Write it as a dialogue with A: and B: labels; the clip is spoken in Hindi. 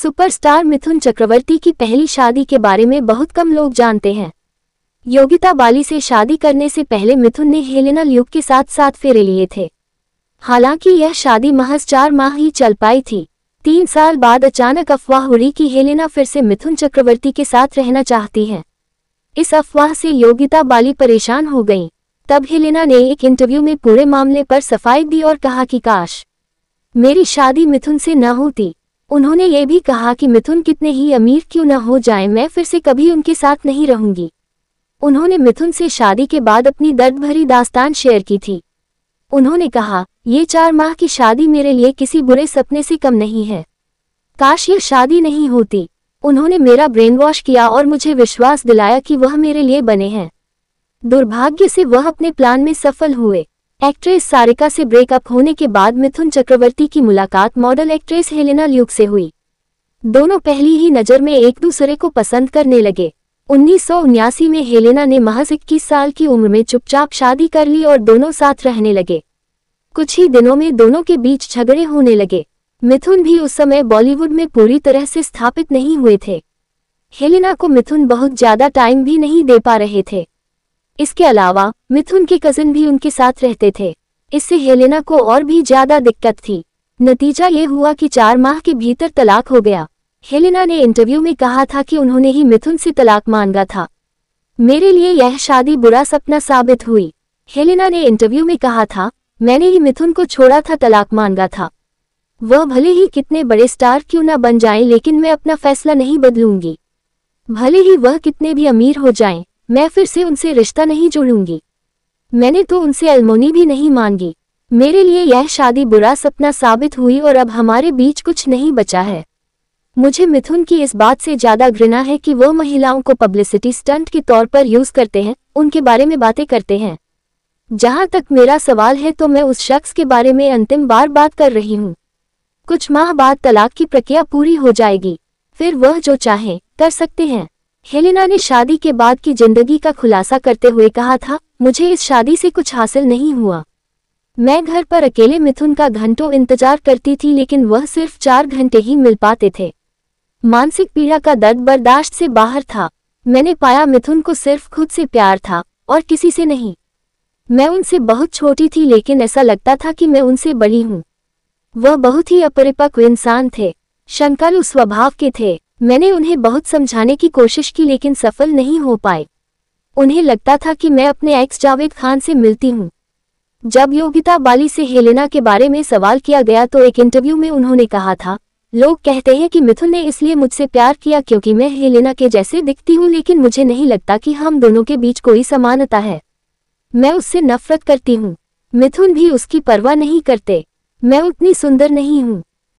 A: सुपरस्टार मिथुन चक्रवर्ती की पहली शादी के बारे में बहुत कम लोग जानते हैं योगिता बाली से शादी करने से पहले मिथुन ने हेलेना ल्यूक के साथ साथ फेरे लिए थे हालांकि यह शादी महज चार माह ही चल पाई थी तीन साल बाद अचानक अफवाह रही कि हेलेना फिर से मिथुन चक्रवर्ती के साथ रहना चाहती हैं इस अफवाह से योगिता बाली परेशान हो गई तब हेलेना ने एक इंटरव्यू में पूरे मामले पर सफाई दी और कहा कि काश मेरी शादी मिथुन से न होती उन्होंने ये भी कहा कि मिथुन कितने ही अमीर क्यों न हो जाए मैं फिर से कभी उनके साथ नहीं रहूंगी उन्होंने मिथुन से शादी के बाद अपनी दर्द भरी दास्तान शेयर की थी उन्होंने कहा ये चार माह की शादी मेरे लिए किसी बुरे सपने से कम नहीं है काश यह शादी नहीं होती उन्होंने मेरा ब्रेन वॉश किया और मुझे विश्वास दिलाया कि वह मेरे लिए बने हैं दुर्भाग्य से वह अपने प्लान में सफल हुए एक्ट्रेस सारिका से ब्रेकअप होने के बाद मिथुन चक्रवर्ती की मुलाकात मॉडल एक्ट्रेस हेलेना ल्यूक से हुई दोनों पहली ही नज़र में एक दूसरे को पसंद करने लगे उन्नीस में हेलेना ने महज इक्कीस साल की उम्र में चुपचाप शादी कर ली और दोनों साथ रहने लगे कुछ ही दिनों में दोनों के बीच झगड़े होने लगे मिथुन भी उस समय बॉलीवुड में पूरी तरह से स्थापित नहीं हुए थे हेलेना को मिथुन बहुत ज़्यादा टाइम भी नहीं दे पा रहे थे इसके अलावा मिथुन के कजिन भी उनके साथ रहते थे इससे हेलेना को और भी ज्यादा दिक्कत थी नतीजा ये हुआ कि चार माह के भीतर तलाक हो गया हेलेना ने इंटरव्यू में कहा था कि उन्होंने ही मिथुन से तलाक मांगा था मेरे लिए यह शादी बुरा सपना साबित हुई हेलेना ने इंटरव्यू में कहा था मैंने ही मिथुन को छोड़ा था तलाक मांगा था वह भले ही कितने बड़े स्टार क्यों ना बन जाएं लेकिन मैं अपना फैसला नहीं बदलूंगी भले ही वह कितने भी अमीर हो जाएं, मैं फिर से उनसे रिश्ता नहीं जोड़ूंगी मैंने तो उनसे अलमोनी भी नहीं मांगी मेरे लिए यह शादी बुरा सपना साबित हुई और अब हमारे बीच कुछ नहीं बचा है मुझे मिथुन की इस बात से ज्यादा घृणा है कि वह महिलाओं को पब्लिसिटी स्टंट के तौर पर यूज करते हैं उनके बारे में बातें करते हैं जहां तक मेरा सवाल है तो मैं उस शख्स के बारे में अंतिम बार बात कर रही हूँ कुछ माह बाद तलाक की प्रक्रिया पूरी हो जाएगी फिर वह जो चाहे कर सकते हैं हेलिना ने शादी के बाद की जिंदगी का खुलासा करते हुए कहा था मुझे इस शादी से कुछ हासिल नहीं हुआ मैं घर पर अकेले मिथुन का घंटों इंतजार करती थी लेकिन वह सिर्फ चार घंटे ही मिल पाते थे मानसिक पीड़ा का दर्द बर्दाश्त से बाहर था मैंने पाया मिथुन को सिर्फ खुद से प्यार था और किसी से नहीं मैं उनसे बहुत छोटी थी लेकिन ऐसा लगता था कि मैं उनसे बड़ी हूँ वह बहुत ही अपरिपक्व इंसान थे शंकालु स्वभाव के थे मैंने उन्हें बहुत समझाने की कोशिश की लेकिन सफल नहीं हो पाए उन्हें लगता था कि मैं अपने एक्स जावेद खान से मिलती हूँ जब योगिता बाली से हेलेना के बारे में सवाल किया गया तो एक इंटरव्यू में उन्होंने कहा था लोग कहते हैं कि मिथुन ने इसलिए मुझसे प्यार किया क्योंकि मैं हेलेना के जैसे दिखती हूँ लेकिन मुझे नहीं लगता कि हम दोनों के बीच कोई समानता है मैं उससे नफरत करती हूँ मिथुन भी उसकी परवाह नहीं करते मैं उतनी सुंदर नहीं हूँ